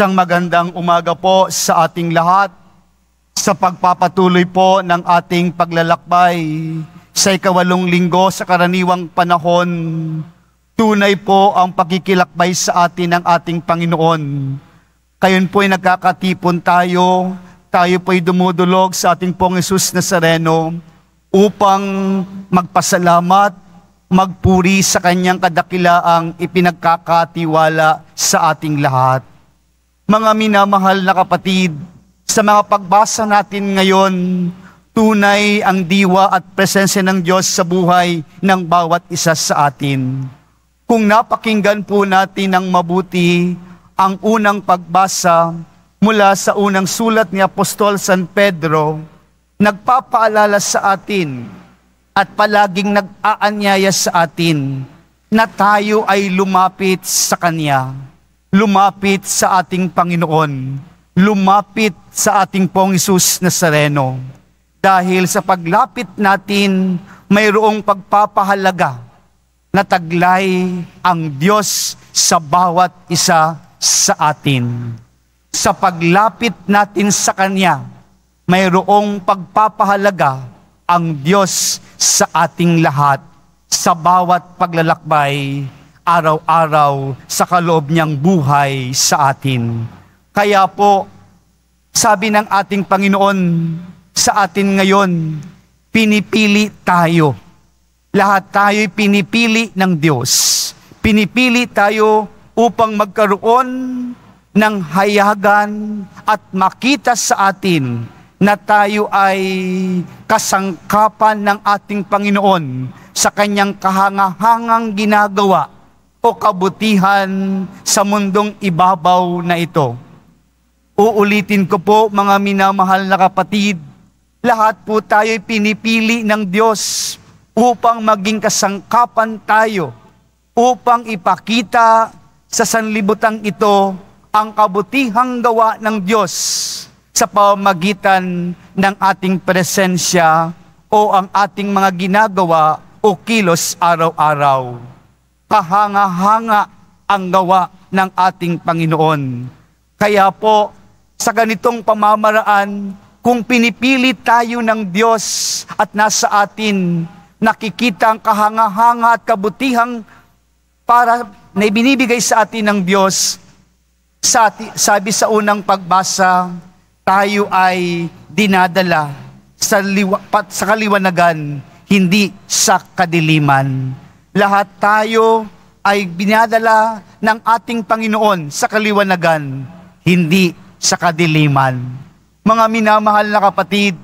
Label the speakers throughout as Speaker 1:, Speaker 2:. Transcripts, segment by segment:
Speaker 1: Isang magandang umaga po sa ating lahat sa pagpapatuloy po ng ating paglalakbay sa ikawalong linggo sa karaniwang panahon. Tunay po ang pagkikilakbay sa atin ng ating Panginoon. Kayon ay nagkakatipon tayo, tayo po ay dumudulog sa ating pong Isus Nazareno upang magpasalamat magpuri sa kanyang kadakilaang ipinagkakatiwala sa ating lahat mga minamahal na kapatid, sa mga pagbasa natin ngayon, tunay ang diwa at presensya ng Diyos sa buhay ng bawat isa sa atin. Kung napakinggan po natin ang mabuti ang unang pagbasa mula sa unang sulat ni Apostol San Pedro, nagpapaalala sa atin at palaging nag-aanyaya sa atin na tayo ay lumapit sa Kanya lumapit sa ating Panginoon, lumapit sa ating pong Isus Nazareno. Dahil sa paglapit natin, mayroong pagpapahalaga na taglay ang Diyos sa bawat isa sa atin. Sa paglapit natin sa Kanya, mayroong pagpapahalaga ang Diyos sa ating lahat sa bawat paglalakbay araw-araw sa kaloob niyang buhay sa atin. Kaya po, sabi ng ating Panginoon sa atin ngayon, pinipili tayo. Lahat tayo'y pinipili ng Diyos. Pinipili tayo upang magkaroon ng hayagan at makita sa atin na tayo ay kasangkapan ng ating Panginoon sa kanyang kahangahangang ginagawa o kabutihan sa mundong ibabaw na ito. Uulitin ko po mga minamahal na kapatid, lahat po tayo'y pinipili ng Diyos upang maging kasangkapan tayo upang ipakita sa sanlibutan ito ang kabutihang gawa ng Diyos sa pamagitan ng ating presensya o ang ating mga ginagawa o kilos araw-araw kahanga-hanga ang gawa ng ating Panginoon. Kaya po, sa ganitong pamamaraan, kung pinipili tayo ng Diyos at nasa atin, nakikita ang kahanga-hanga at kabutihang para na ibinibigay sa atin ng Diyos, sa, sabi sa unang pagbasa, tayo ay dinadala sa, liwa, sa kaliwanagan, hindi sa kadiliman. Lahat tayo ay binadala ng ating Panginoon sa kaliwanagan, hindi sa kadiliman. Mga minamahal na kapatid,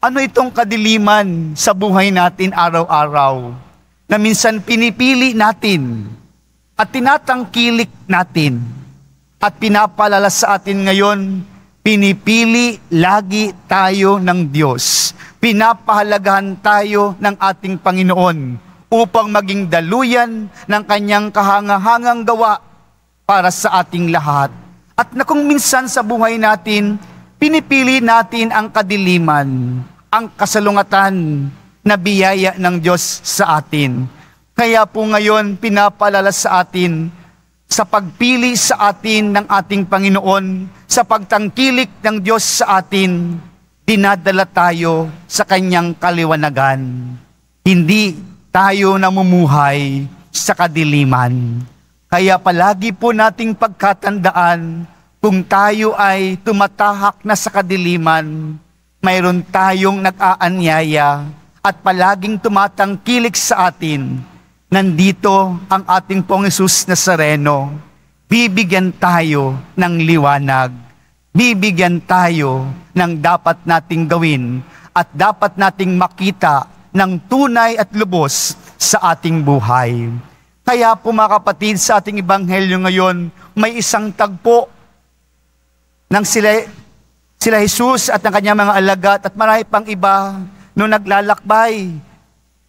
Speaker 1: ano itong kadiliman sa buhay natin araw-araw na minsan pinipili natin at tinatangkilik natin at pinapalala sa atin ngayon, pinipili lagi tayo ng Diyos. Pinapahalagahan tayo ng ating Panginoon upang maging daluyan ng kanyang kahangahangang gawa para sa ating lahat. At na kung minsan sa buhay natin, pinipili natin ang kadiliman, ang kasalungatan na biyaya ng Diyos sa atin. Kaya po ngayon, pinapalala sa atin sa pagpili sa atin ng ating Panginoon, sa pagtangkilik ng Diyos sa atin, dinadala tayo sa kanyang kaliwanagan. Hindi tayo namumuhay sa kadiliman. Kaya palagi po nating pagkatandaan kung tayo ay tumatahak na sa kadiliman, mayroon tayong nag-aanyaya at palaging tumatangkilik sa atin. Nandito ang ating pong Isus na sereno. Bibigyan tayo ng liwanag. Bibigyan tayo ng dapat nating gawin at dapat nating makita ng tunay at lubos sa ating buhay. Kaya po mga kapatid, sa ating ebanghelyo ngayon, may isang tagpo ng sila, sila Jesus at ng kanyang mga alagat at marami pang iba no naglalakbay,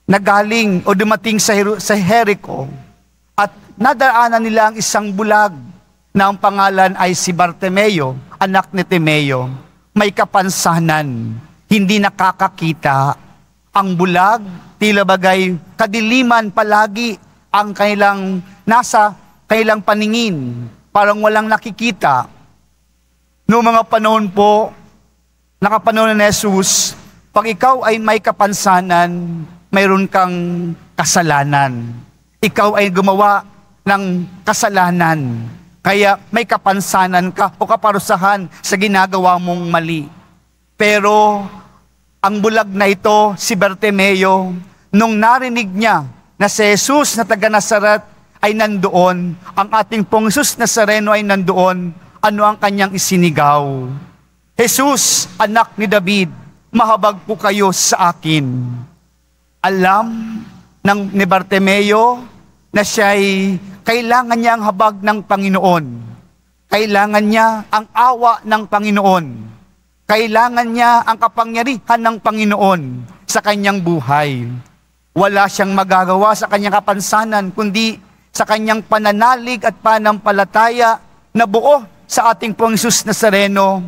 Speaker 1: nagaling o dumating sa, sa Jericho at nadaanan nila ang isang bulag na ang pangalan ay si Bartimeo, anak ni Timeo. May kapansanan, hindi nakakakita ang bulag, tila bagay kadiliman palagi ang kanilang nasa kailang paningin, parang walang nakikita. Noong mga panahon po, nakapanahon ni Jesus, pag ikaw ay may kapansanan, mayroon kang kasalanan. Ikaw ay gumawa ng kasalanan. Kaya may kapansanan ka o kaparusahan sa ginagawa mong mali. Pero ang bulag na ito si Bartimeo nung narinig niya na si Jesus na taga Nazaret ay nandoon, ang ating pong Jesus Sareno ay nandoon, ano ang kanyang isinigaw? Jesus, anak ni David, mahabag po kayo sa akin. Alam ng ni Bartimeo na siya ay kailangan niya ang habag ng Panginoon. Kailangan niya ang awa ng Panginoon kailangan niya ang kapangyarihan ng Panginoon sa kanyang buhay. Wala siyang magagawa sa kanyang kapansanan, kundi sa kanyang pananalig at panampalataya na buo sa ating Pong Isus Nazareno.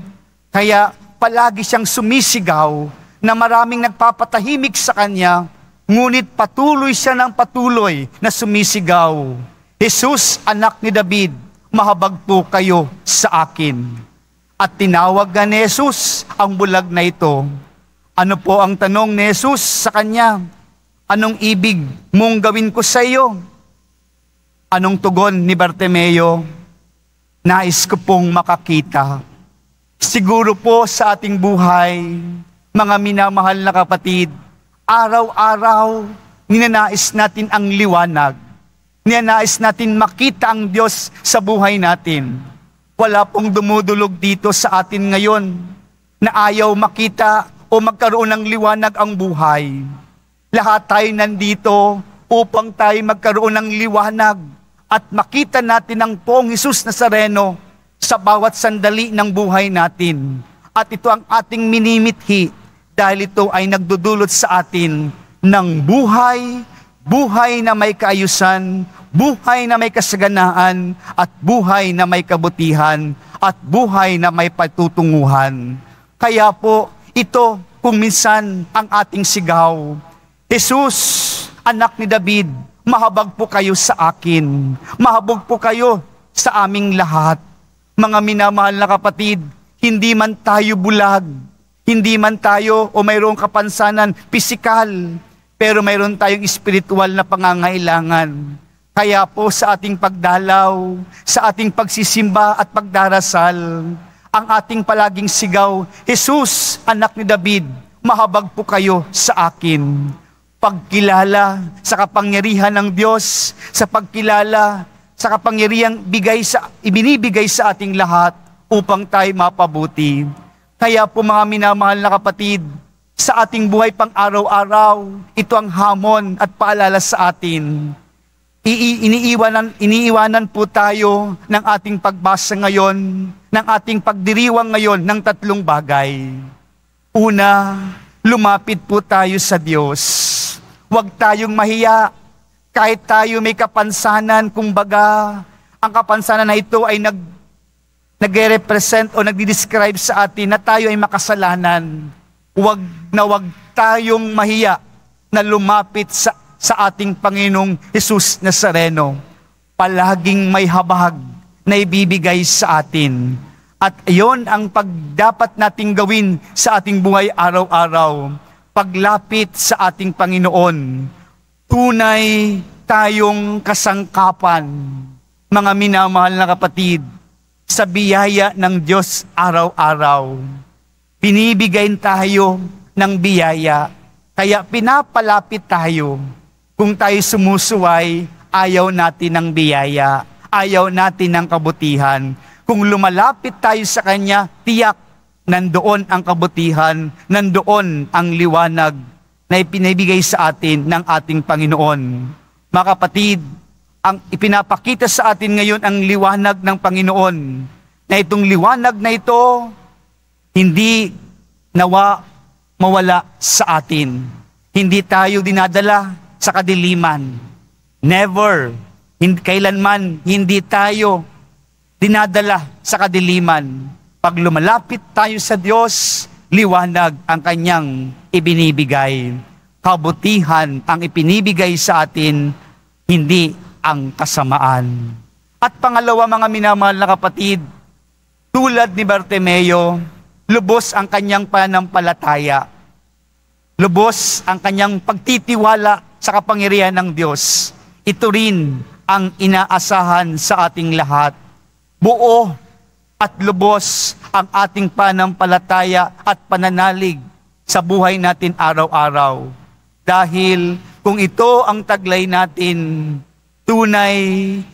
Speaker 1: Kaya palagi siyang sumisigaw na maraming nagpapatahimik sa kanya, ngunit patuloy siya ng patuloy na sumisigaw. Jesus, anak ni David, mahabag po kayo sa akin. At tinawagan ni Jesus ang bulag na ito. Ano po ang tanong ni Jesus sa kanya? Anong ibig mong gawin ko sa iyo? Anong tugon ni Bartimeo? Nais ko pong makakita. Siguro po sa ating buhay, mga minamahal na kapatid, araw-araw ninanais natin ang liwanag. Ninanais natin makita ang Diyos sa buhay natin wala pong dumudulog dito sa atin ngayon na ayaw makita o magkaroon ng liwanag ang buhay. Lahat tayo nandito upang tayo magkaroon ng liwanag at makita natin ang poong Isus na sareno sa bawat sandali ng buhay natin. At ito ang ating minimithi dahil ito ay nagdudulot sa atin ng buhay, buhay na may kaayusan buhay na may kasaganaan at buhay na may kabutihan at buhay na may patutunguhan. Kaya po, ito kung minsan ang ating sigaw. Jesus, anak ni David, mahabag po kayo sa akin. Mahabog po kayo sa aming lahat. Mga minamahal na kapatid, hindi man tayo bulag, hindi man tayo o mayroong kapansanan pisikal, pero mayroon tayong espiritual na pangangailangan kaya po sa ating pagdalaw, sa ating pagsisimba at pagdarasal, ang ating palaging sigaw, Jesus, anak ni David, mahabag po kayo sa akin. Pagkilala sa kapangyarihan ng Diyos, sa pagkilala sa kapangyarihang bigay sa, ibinibigay sa ating lahat upang tayo mapabuti. Kaya po mga minamahal na kapatid, sa ating buhay pang araw-araw, ito ang hamon at paalala sa atin iniiwanan, iniiwanan po tayo ng ating pagbasa ngayon, ng ating pagdiriwang ngayon ng tatlong bagay. Una, lumapit po tayo sa Diyos. Huwag tayong mahiya. Kahit tayo may kapansanan, kumbaga, ang kapansanan na ito ay nag, nagre-represent o nagdi-describe sa atin na tayo ay makasalanan. Huwag na huwag tayong mahiya na lumapit sa sa ating Panginoong Jesus Nazareno, palaging may habag na ibibigay sa atin. At iyon ang pagdapat nating gawin sa ating buhay araw-araw. Paglapit sa ating Panginoon, tunay tayong kasangkapan, mga minamahal na kapatid, sa biyaya ng Diyos araw-araw. Binibigayin tayo ng biyaya, kaya pinapalapit tayo kung tayo sumusuway, ayaw natin ng biyaya, ayaw natin ng kabutihan. Kung lumalapit tayo sa Kanya, tiyak, nandoon ang kabutihan, nandoon ang liwanag na ipinibigay sa atin ng ating Panginoon. Mga kapatid, ang ipinapakita sa atin ngayon ang liwanag ng Panginoon na itong liwanag na ito hindi nawa mawala sa atin. Hindi tayo dinadala sa kadiliman. Never, hindi, kailanman hindi tayo dinadala sa kadiliman. Pag lumalapit tayo sa Diyos, liwanag ang kanyang ibinibigay. Kabutihan ang ipinibigay sa atin, hindi ang kasamaan. At pangalawa mga minamahal na kapatid, tulad ni Bartimeo, lubos ang kanyang panampalataya. Lubos ang kanyang pagtitiwala sa kapangyarihan ng Diyos. Ito rin ang inaasahan sa ating lahat. Buo at lubos ang ating panampalataya at pananalig sa buhay natin araw-araw. Dahil kung ito ang taglay natin, tunay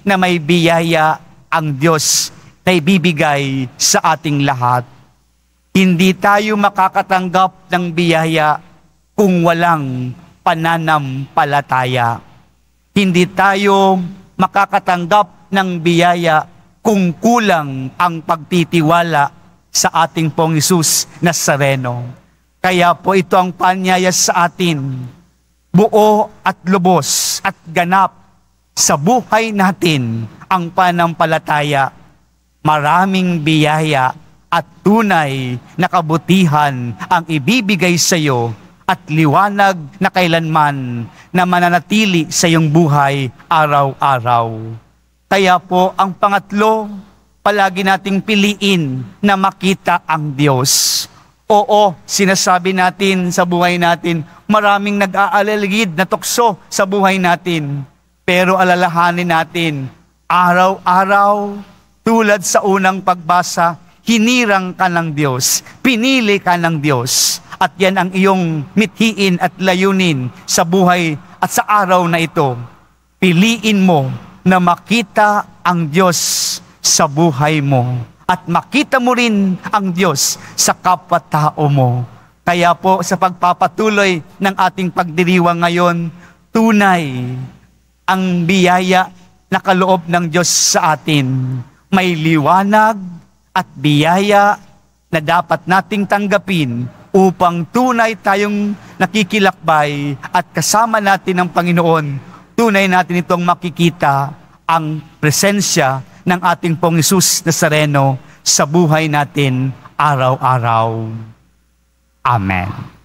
Speaker 1: na may biyaya ang Diyos na ibibigay sa ating lahat. Hindi tayo makakatanggap ng biyaya kung walang pananampalataya. Hindi tayo makakatanggap ng biyaya kung kulang ang pagtitiwala sa ating pong Isus na sareno. Kaya po ito ang panyaya sa atin, buo at lubos at ganap sa buhay natin ang panampalataya, maraming biyaya at tunay na kabutihan ang ibibigay sa iyo at liwanag na kailanman na mananatili sa iyong buhay araw-araw. Kaya po ang pangatlo, palagi nating piliin na makita ang Diyos. Oo, sinasabi natin sa buhay natin, maraming nag-aalaligid na tukso sa buhay natin. Pero alalahanin natin, araw-araw, tulad sa unang pagbasa, hinirang ka ng Diyos, pinili ka ng Diyos at yan ang iyong mithiin at layunin sa buhay at sa araw na ito. Piliin mo na makita ang Diyos sa buhay mo at makita mo rin ang Diyos sa kapwa-tao mo. Kaya po sa pagpapatuloy ng ating pagdiriwang ngayon, tunay ang biyaya na kaloob ng Diyos sa atin. May liwanag at biyaya na dapat nating tanggapin upang tunay tayong nakikilakbay at kasama natin ang Panginoon, tunay natin itong makikita ang presensya ng ating pong Isus na sareno sa buhay natin araw-araw. Amen.